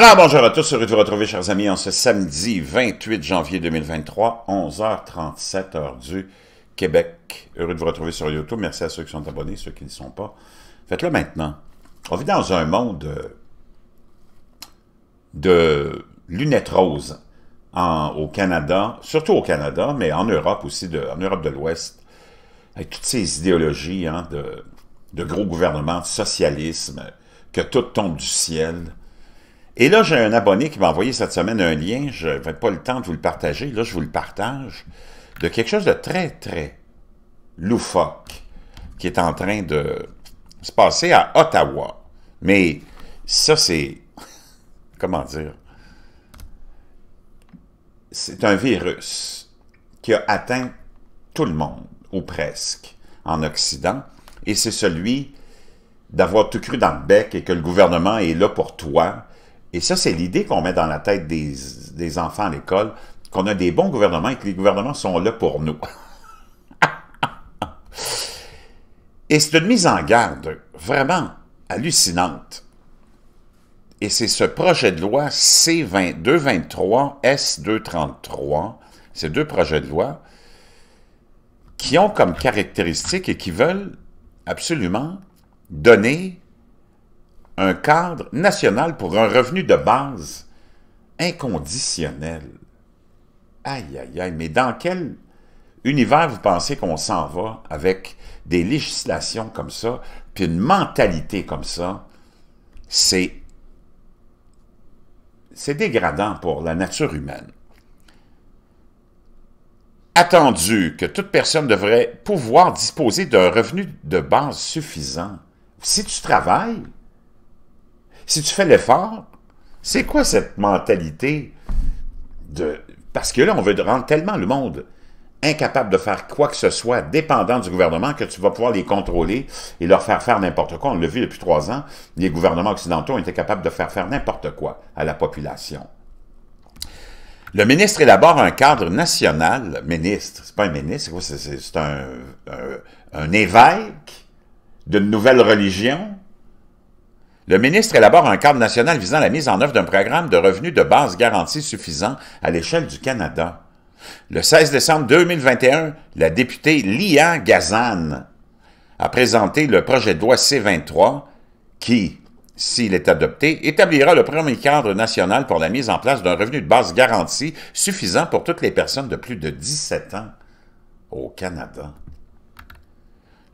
Alors, bonjour à tous, heureux de vous retrouver, chers amis, en ce samedi 28 janvier 2023, 11h37, heure du Québec. Heureux de vous retrouver sur YouTube. Merci à ceux qui sont abonnés, ceux qui ne sont pas. Faites-le maintenant. On vit dans un monde euh, de lunettes roses au Canada, surtout au Canada, mais en Europe aussi, en Europe de l'Ouest, avec toutes ces idéologies hein, de, de, gros gouvernements, de socialisme, que tout tombe du ciel, et là, j'ai un abonné qui m'a envoyé cette semaine un lien, je n'avais pas le temps de vous le partager, là je vous le partage, de quelque chose de très, très loufoque qui est en train de se passer à Ottawa. Mais ça, c'est... comment dire? C'est un virus qui a atteint tout le monde, ou presque, en Occident, et c'est celui d'avoir tout cru dans le bec et que le gouvernement est là pour toi, et ça, c'est l'idée qu'on met dans la tête des, enfants à l'école, qu'on a des bons gouvernements et que les gouvernements sont là pour nous. et c'est une mise en garde vraiment hallucinante. Et c'est ce projet de loi C-223, S-233, ces deux projets de loi, qui ont comme caractéristique et qui veulent absolument donner un cadre national pour un revenu de base inconditionnel. Aïe, aïe, aïe, mais dans quel univers vous pensez qu'on s'en va avec des législations comme ça, puis une mentalité comme ça? C'est c'est dégradant pour la nature humaine. Attendu que toute personne devrait pouvoir disposer d'un revenu de base suffisant, si tu travailles, si tu fais l'effort, c'est quoi cette mentalité de... Parce que là, on veut rendre tellement le monde incapable de faire quoi que ce soit dépendant du gouvernement que tu vas pouvoir les contrôler et leur faire faire n'importe quoi. On l'a vu depuis trois ans, les gouvernements occidentaux ont été capables de faire faire n'importe quoi à la population. Le ministre élabore un cadre national, ministre, c'est pas un ministre, c'est un, un évêque d'une nouvelle religion le ministre élabore un cadre national visant la mise en œuvre d'un programme de revenus de base garantie suffisant à l'échelle du Canada. Le 16 décembre 2021, la députée Lia Gazan a présenté le projet de loi C-23 qui, s'il est adopté, établira le premier cadre national pour la mise en place d'un revenu de base garantie suffisant pour toutes les personnes de plus de 17 ans au Canada.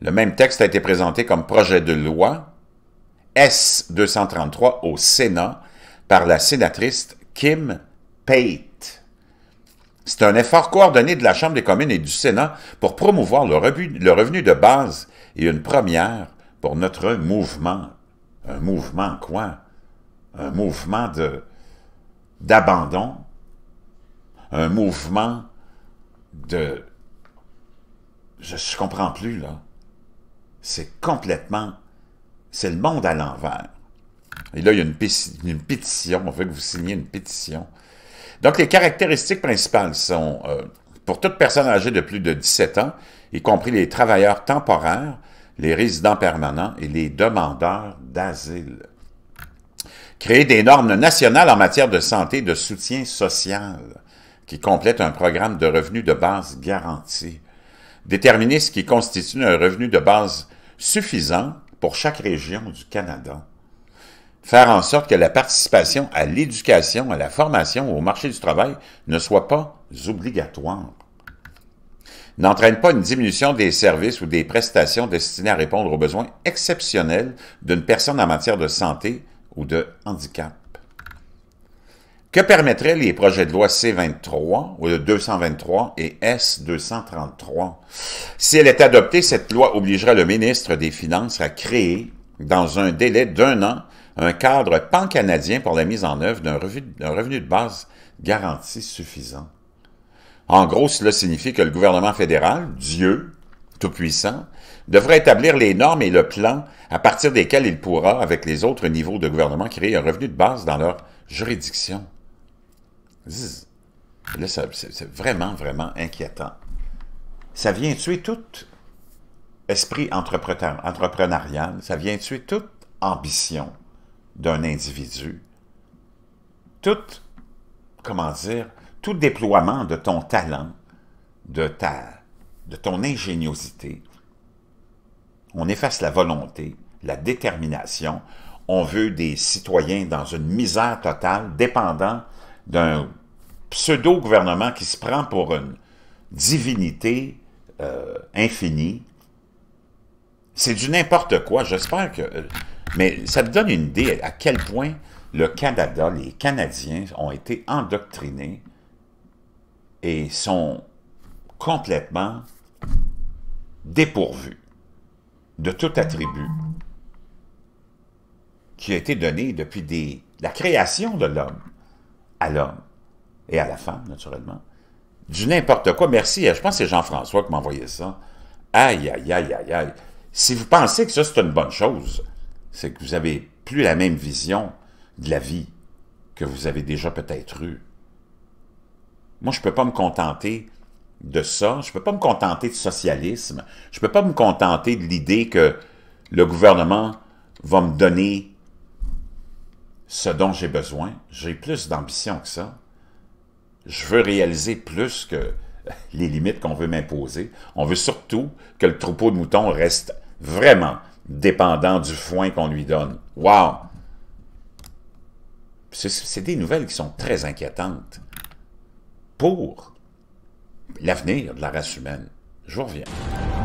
Le même texte a été présenté comme projet de loi S-233 au Sénat par la sénatrice Kim Pate. C'est un effort coordonné de la Chambre des communes et du Sénat pour promouvoir le revenu, de base et une première pour notre mouvement. Un mouvement quoi? Un mouvement d'abandon, un mouvement de... Je ne comprends plus, là. C'est complètement c'est le monde à l'envers. Et là, il y a une, pétition, on veut que vous signiez une pétition. Donc, les caractéristiques principales sont, euh, pour toute personne âgée de plus de 17 ans, y compris les travailleurs temporaires, les résidents permanents et les demandeurs d'asile. Créer des normes nationales en matière de santé et de soutien social qui complètent un programme de revenus de base garanti. Déterminer ce qui constitue un revenu de base suffisant pour chaque région du Canada. Faire en sorte que la participation à l'éducation, à la formation, au marché du travail ne soit pas obligatoire. N'entraîne pas une diminution des services ou des prestations destinées à répondre aux besoins exceptionnels d'une personne en matière de santé ou de handicap. Que permettraient les projets de loi C-23, ou 223 et S-233? Si elle est adoptée, cette loi obligerait le ministre des Finances à créer, dans un délai d'un an, un cadre pan-canadien pour la mise en œuvre d'un revenu de base garanti suffisant. En gros, cela signifie que le gouvernement fédéral, Dieu, Tout-Puissant, devra établir les normes et le plan à partir desquels il pourra, avec les autres niveaux de gouvernement, créer un revenu de base dans leur juridiction. Là, c'est vraiment, vraiment inquiétant. Ça vient tuer tout esprit entrepreneurial, ça vient tuer toute ambition d'un individu, tout, comment dire, tout déploiement de ton talent, de, ta, de ton ingéniosité. On efface la volonté, la détermination. On veut des citoyens dans une misère totale, dépendants d'un pseudo-gouvernement qui se prend pour une divinité euh, infinie. C'est du n'importe quoi, j'espère que... Euh, mais ça me donne une idée à quel point le Canada, les Canadiens ont été endoctrinés et sont complètement dépourvus de tout attribut qui a été donné depuis des, la création de l'homme à l'homme et à la femme, naturellement, du n'importe quoi. Merci, euh, je pense que c'est Jean-François qui m'envoyait ça. Aïe, aïe, aïe, aïe, aïe. Si vous pensez que ça, c'est une bonne chose, c'est que vous n'avez plus la même vision de la vie que vous avez déjà peut-être eue. Moi, je ne peux pas me contenter de ça. Je ne peux pas me contenter de socialisme. Je ne peux pas me contenter de l'idée que le gouvernement va me donner ce dont j'ai besoin, j'ai plus d'ambition que ça. Je veux réaliser plus que les limites qu'on veut m'imposer. On veut surtout que le troupeau de moutons reste vraiment dépendant du foin qu'on lui donne. Wow! C'est des nouvelles qui sont très inquiétantes pour l'avenir de la race humaine. Je vous reviens.